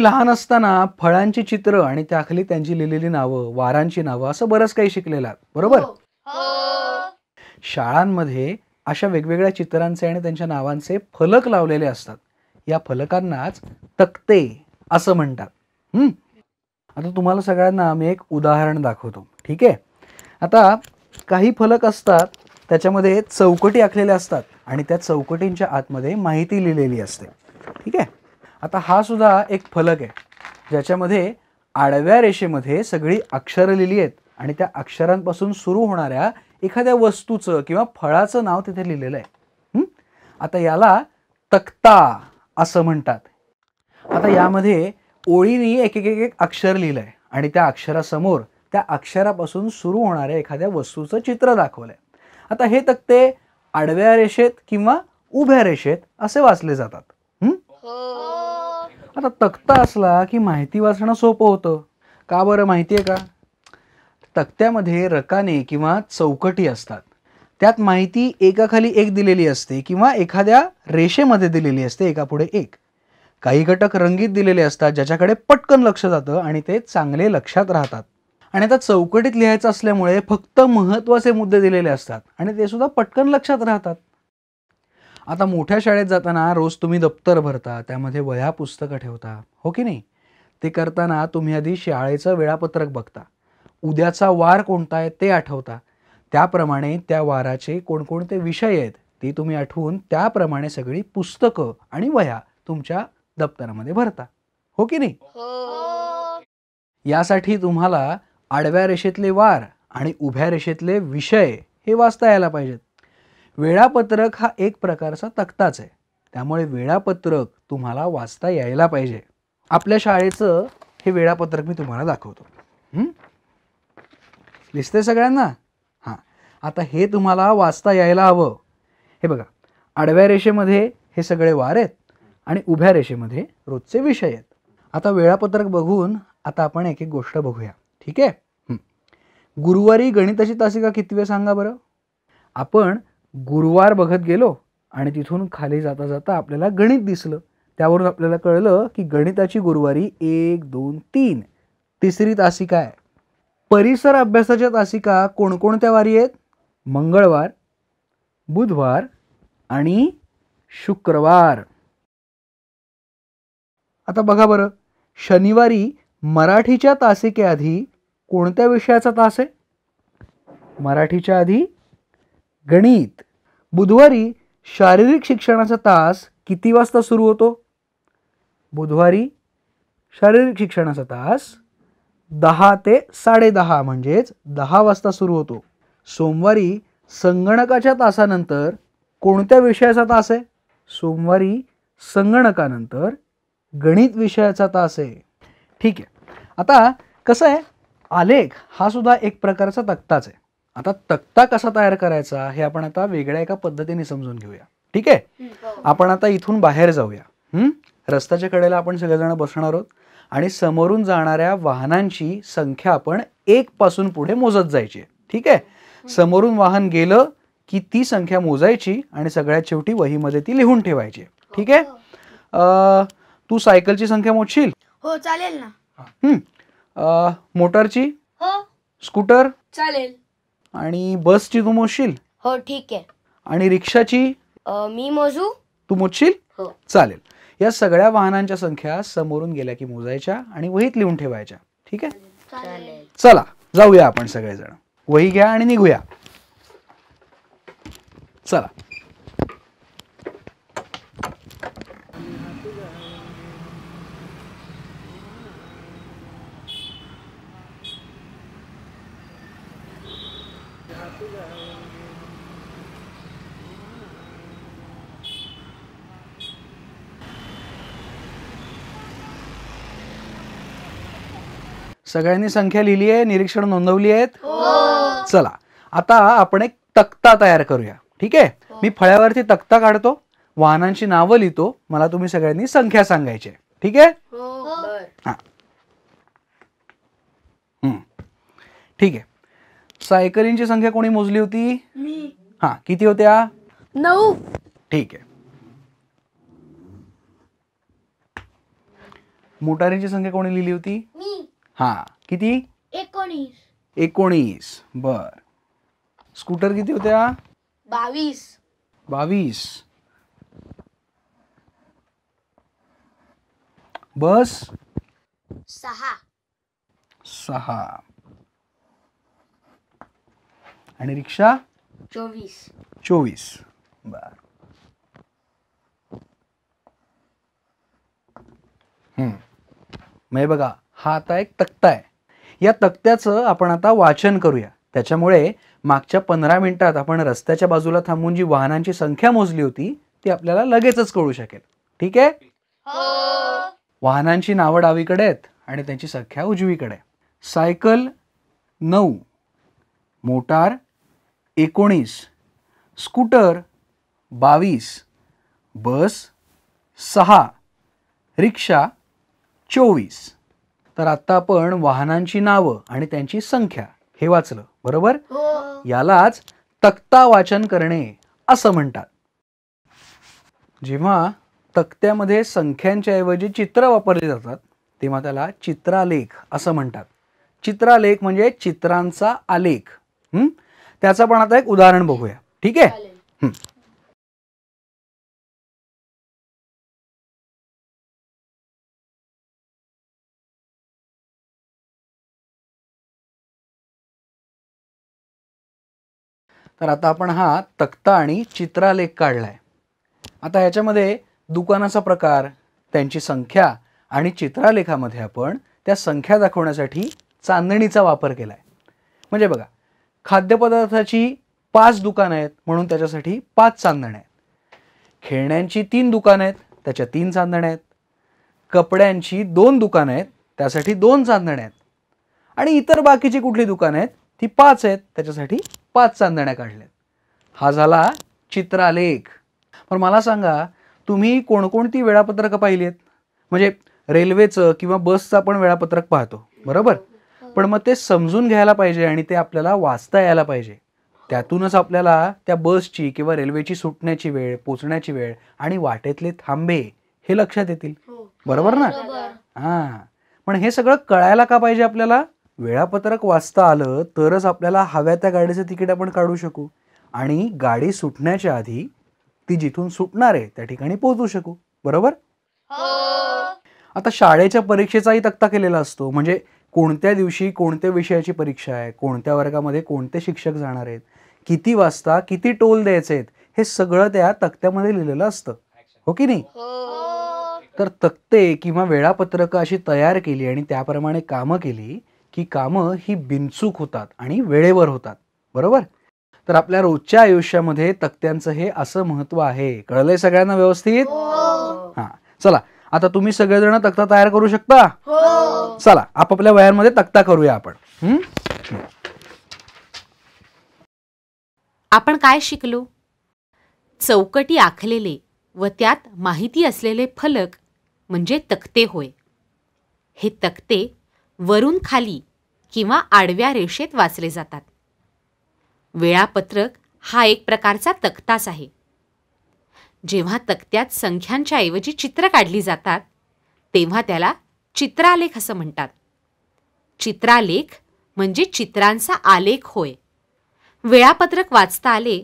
लहान असताना फळांची चित्र आणि त्याखाली त्यांची लिहिलेली नावं वारांची नावं असं बरंच काही शिकलेलं बरोबर हो. हो. शाळांमध्ये अशा वेगवेगळ्या चित्रांचे आणि त्यांच्या नावांचे फलक लावलेले असतात या फलकांनाच तक्ते असं म्हणतात आता तुम्हाला सगळ्यांना मी एक उदाहरण दाखवतो ठीक आहे आता काही फलक असतात त्याच्यामध्ये चौकटी आखलेल्या असतात आणि त्या चौकटींच्या आतमध्ये माहिती लिहिलेली असते ठीक आहे आता हा सुद्धा एक फलक आहे ज्याच्यामध्ये आडव्या रेषेमध्ये सगळी अक्षरं लिहिली आहेत आणि त्या अक्षरांपासून सुरू होणाऱ्या एखाद्या वस्तूचं किंवा फळाचं नाव तिथे लिहिलेलं आहे आता याला तक्ता असं म्हणतात आता यामध्ये ओळीने एक एक एक अक्षर लिहिलं आहे आणि त्या अक्षरासमोर त्या अक्षरापासून सुरू होणाऱ्या एखाद्या वस्तूचं चित्र दाखवलंय आता हे तक्ते आडव्या रेषेत किंवा उभ्या रेषेत असे वाचले जातात हो. आता तक्ता असला की माहिती वाचणं सोपं होतं का बरं माहिती आहे का तक्त्यामध्ये रकाने किंवा चौकटी असतात त्यात माहिती एकाखाली एक दिलेली असते किंवा एखाद्या रेषेमध्ये दिलेली असते एकापुढे एक काही घटक रंगीत दिलेले असतात ज्याच्याकडे पटकन लक्ष जातं आणि ते चांगले लक्षात राहतात आणि आता चौकटीत लिहायचं असल्यामुळे फक्त महत्त्वाचे मुद्दे दिलेले असतात आणि ते सुद्धा पटकन लक्षात राहतात आता मोठ्या शाळेत जाताना रोज तुम्ही दप्तर भरता त्यामध्ये वह्या पुस्तकं ठेवता हो की नाही ते करताना तुम्ही आधी शाळेचं वेळापत्रक बघता उद्याचा वार कोणता आहे ते आठवता त्याप्रमाणे त्या वाराचे कोणकोणते विषय आहेत ते तुम्ही आठवून त्याप्रमाणे सगळी पुस्तकं आणि वह्या तुमच्या दप्तरामध्ये भरता हो की नाही हो. यासाठी तुम्हाला आडव्या रेषेतले वार आणि उभ्या रेषेतले विषय हे वाचता यायला पाहिजेत वेळापत्रक हा एक प्रकारचा तक्ताच आहे त्यामुळे वेळापत्रक तुम्हाला वाचता यायला पाहिजे आपल्या शाळेचं हे वेळापत्रक मी तुम्हाला दाखवतो दिसतंय सगळ्यांना हां आता हे तुम्हाला वाचता यायला हवं हे बघा आडव्या रेषेमध्ये हे सगळे वार आहेत आणि उभ्या रेषेमध्ये रोजचे विषय आहेत आता वेळापत्रक बघून आता आपण एक एक गोष्ट बघूया ठीक आहे गुरुवारी गणिताची तासिका वेळ सांगा बरं आपण गुरुवार बघत गेलो आणि तिथून खाली जाता जाता आपल्याला गणित दिसलं त्यावरून आपल्याला कळलं की गणिताची गुरुवारी एक दोन तीन तिसरी तासिका आहे परिसर अभ्यासाच्या तासिका कोणकोणत्या वारी आहेत मंगळवार बुधवार आणि शुक्रवार आता बघा बरं शनिवारी मराठीच्या तासिकेआधी कोणत्या विषयाचा तास आहे मराठीच्या आधी गणित बुधवारी शारीरिक शिक्षणाचा तास किती वाजता सुरू होतो बुधवारी शारीरिक शिक्षणाचा तास दहा ते साडेदहा म्हणजेच दहा वाजता सुरू होतो सोमवारी संगणकाच्या तासानंतर कोणत्या विषयाचा तास आहे सोमवारी संगणकानंतर गणित विषयाचा तास आहे ठीक आहे आता कसं आहे आलेख हा सुद्धा एक प्रकारचा तक्ताच आहे आता तक्ता कसा तयार करायचा हे आपण आता वेगळ्या एका पद्धतीने समजून घेऊया ठीक आहे हो. आपण आता इथून बाहेर जाऊया हम्म रस्त्याच्या कडेला आपण सगळेजण बसणार आहोत आणि समोरून जाणाऱ्या वाहनांची संख्या आपण एक पासून पुढे मोजत जायची ठीक आहे समोरून वाहन गेलं की ती संख्या मोजायची आणि सगळ्यात शेवटी वहीमध्ये ती लिहून ठेवायची हो, ठीक आहे हो. तू सायकलची संख्या मोजशील हो चालेल ना मोटरची हो स्कूटर चालेल आणि बसची तू मोजशील हो ठीक आहे आणि रिक्षाची मी मोजू तू मोजशील हो. चालेल या सगळ्या वाहनांच्या संख्या समोरून गेल्या की मोजायच्या आणि वहीत लिहून ठेवायच्या ठीक आहे चला जाऊया आपण सगळेजण वही घ्या आणि निघूया चला सगळ्यांनी संख्या लिहिली आहे निरीक्षण नोंदवली आहेत हो. चला आता आपण एक तक्ता तयार करूया ठीक आहे हो. मी फळ्यावरती तक्ता काढतो वाहनांची नावं लिहितो मला तुम्ही सगळ्यांनी संख्या सांगायची ठीक आहे हो. हा ठीक आहे सायकलींची संख्या कोणी मोजली होती हा किती होत्या नऊ ठीक आहे मोटारींची संख्या कोणी लिहिली होती हा किती एकोणीस एकोणीस बर स्कूटर किती होत्या बावीस बावीस बस सहा सहा आणि रिक्षा चोवीस चोवीस बर म्हणजे बघा हा आता एक तक्ता आहे या तक्त्याचं आपण आता वाचन करूया त्याच्यामुळे मागच्या पंधरा मिनिटात आपण रस्त्याच्या बाजूला थांबून जी वाहनांची संख्या मोजली होती ती आपल्याला लगेचच कळू शकेल ठीक आहे हो. वाहनांची नावं डावीकडे आहेत आणि त्यांची संख्या उजवीकडे सायकल नऊ मोटार एकोणीस स्कूटर बावीस बस सहा रिक्षा चोवीस तर आत्ता आपण वाहनांची नावं आणि त्यांची संख्या हे वाचलं बरोबर हो. यालाच तक्ता वाचन करणे असं म्हणतात जेव्हा तक्त्यामध्ये संख्यांच्या ऐवजी चित्र वापरले जातात तेव्हा त्याला चित्रालेख असं म्हणतात चित्रालेख म्हणजे चित्रांचा आलेख त्याचं पण आता एक उदाहरण बघूया ठीक आहे तर आता आपण हा तक्ता आणि चित्रालेख काढलाय आता ह्याच्यामध्ये दुकानाचा प्रकार त्यांची संख्या आणि चित्रालेखामध्ये आपण त्या संख्या दाखवण्यासाठी चांदणीचा वापर केलाय म्हणजे बघा खाद्यपदार्थाची पाच दुकानं आहेत म्हणून त्याच्यासाठी पाच चांदण्या आहेत खेळण्यांची तीन दुकानं आहेत त्याच्या तीन चांदण्या आहेत कपड्यांची दोन दुकानं आहेत त्यासाठी दोन चांदण्या आहेत आणि इतर बाकीची कुठली दुकानं आहेत ती पाच आहेत त्याच्यासाठी पाच चांदण्या काढल्यात हा झाला चित्रालेख पण मला सांगा तुम्ही कोणकोणती वेळापत्रकं पाहिली आहेत म्हणजे रेल्वेचं किंवा बसचं आपण वेळापत्रक पाहतो बरोबर पण मग ते समजून घ्यायला पाहिजे आणि ते आपल्याला वाचता यायला पाहिजे त्यातूनच आपल्याला त्या बसची किंवा रेल्वेची सुटण्याची वेळ पोचण्याची वेळ आणि वाटेतले थांबे हे लक्षात येतील हो. बरोबर ना हा पण हे सगळं कळायला का पाहिजे आपल्याला वेळापत्रक वाचता आलं तरच आपल्याला हव्या त्या गाडीचं तिकीट आपण काढू शकू आणि गाडी सुटण्याच्या आधी ती जिथून सुटणार आहे त्या ठिकाणी पोहोचू शकू बरोबर हो. आता शाळेच्या परीक्षेचाही तक्ता केलेला असतो म्हणजे कोणत्या दिवशी कोणत्या विषयाची परीक्षा आहे कोणत्या वर्गामध्ये कोणते शिक्षक जाणार आहेत किती वाजता किती टोल द्यायचे आहेत हे सगळं त्या तक्त्यामध्ये लिहिलेलं असतं हो की नाही हो. तर तक्ते किंवा वेळापत्रक अशी तयार केली आणि त्याप्रमाणे कामं केली की कामं ही बिनचूक होतात आणि वेळेवर होतात बरोबर तर आपल्या रोजच्या आयुष्यामध्ये तक्त्यांचं हे असं महत्व आहे कळलंय सगळ्यांना व्यवस्थित हो. हा चला आता तुम्ही सगळेजण तक्ता तयार करू शकता हो. चला आपापल्या वयांमध्ये तक्ता करूया आपण आपण काय शिकलो चौकटी आखलेले व त्यात माहिती असलेले फलक म्हणजे तक्ते होय हे तक्ते वरून खाली किंवा आडव्या रेषेत वाचले जातात वेळापत्रक हा एक प्रकारचा तक्ताच आहे जेव्हा तक्त्यात संख्यांच्या ऐवजी चित्र काढली जातात तेव्हा त्याला चित्रालेख असं म्हणतात चित्रालेख म्हणजे चित्रांचा आलेख होय वेळापत्रक वाचता आले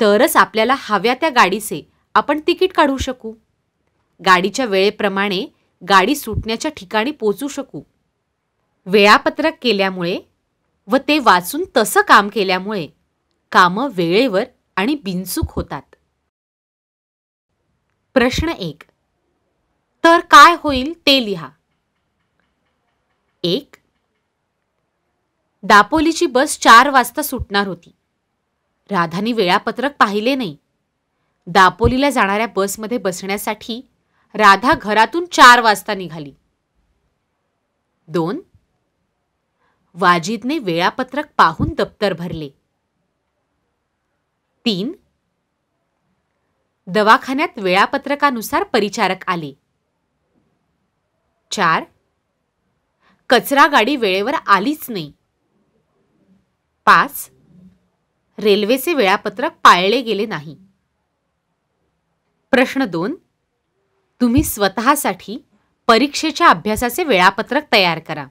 तरच आपल्याला हव्या त्या गाडीचे आपण तिकीट काढू शकू गाडीच्या वेळेप्रमाणे गाडी सुटण्याच्या ठिकाणी पोचू शकू वेळापत्रक केल्यामुळे व ते वाचून तसं काम केल्यामुळे कामं वेळेवर आणि बिनचूक होतात प्रश्न एक तर काय होईल ते लिहा एक दापोलीची बस चार वाजता सुटणार होती राधानी वेळापत्रक पाहिले नाही दापोलीला जाणाऱ्या बसमध्ये बसण्यासाठी राधा घरातून चार वाजता निघाली दोन वाजिदने वेळापत्रक पाहून दप्तर भरले तीन दवाखान्यात वेळापत्रकानुसार परिचारक आले चार कचरा गाडी वेळेवर आलीच नाही पाच रेल्वेचे वेळापत्रक पाळले गेले नाही प्रश्न दोन तुम्ही स्वतःसाठी परीक्षेच्या अभ्यासाचे वेळापत्रक तयार करा